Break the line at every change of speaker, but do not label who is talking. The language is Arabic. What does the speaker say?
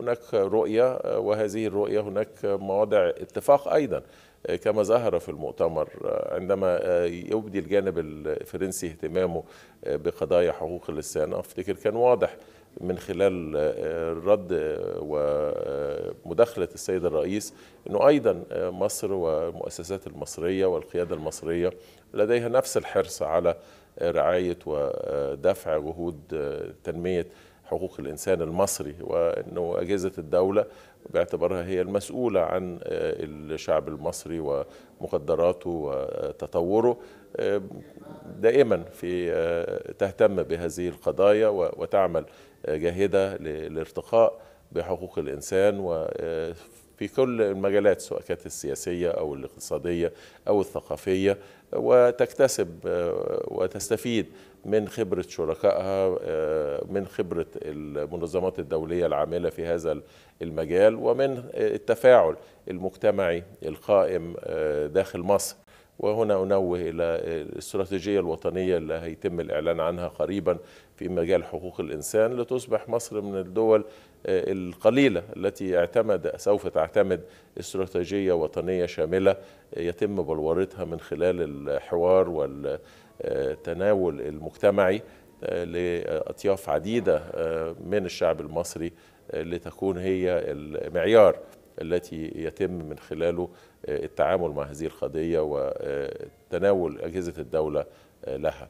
هناك رؤية آه، وهذه الرؤية هناك مواضع اتفاق أيضا آه، كما ظهر في المؤتمر آه، عندما يبدي الجانب الفرنسي اهتمامه بقضايا حقوق الإنسان أفتكر كان واضح من خلال رد ومداخلة السيد الرئيس أنه أيضا مصر والمؤسسات المصرية والقيادة المصرية لديها نفس الحرص على رعاية ودفع جهود تنمية حقوق الإنسان المصري وأنه أجهزة الدولة باعتبارها هي المسؤولة عن آه، الشعب المصري ومقدراته وتطوره آه، دائما في آه، تهتم بهذه القضايا وتعمل جاهدة لارتقاء بحقوق الإنسان وفي آه، كل المجالات سواء كانت السياسية أو الاقتصادية أو الثقافية وتكتسب آه، وتستفيد من خبرة شركائها آه، من خبرة المنظمات الدولية العاملة في هذا المجال ومن التفاعل المجتمعي القائم داخل مصر وهنا أنوه إلى الاستراتيجية الوطنية اللي هيتم الإعلان عنها قريبا في مجال حقوق الإنسان لتصبح مصر من الدول القليلة التي اعتمد سوف تعتمد استراتيجية وطنية شاملة يتم بلورتها من خلال الحوار والتناول المجتمعي لأطياف عديدة من الشعب المصري لتكون هي المعيار التي يتم من خلاله آه، التعامل مع هذه القضية وتناول أجهزة الدولة آه، لها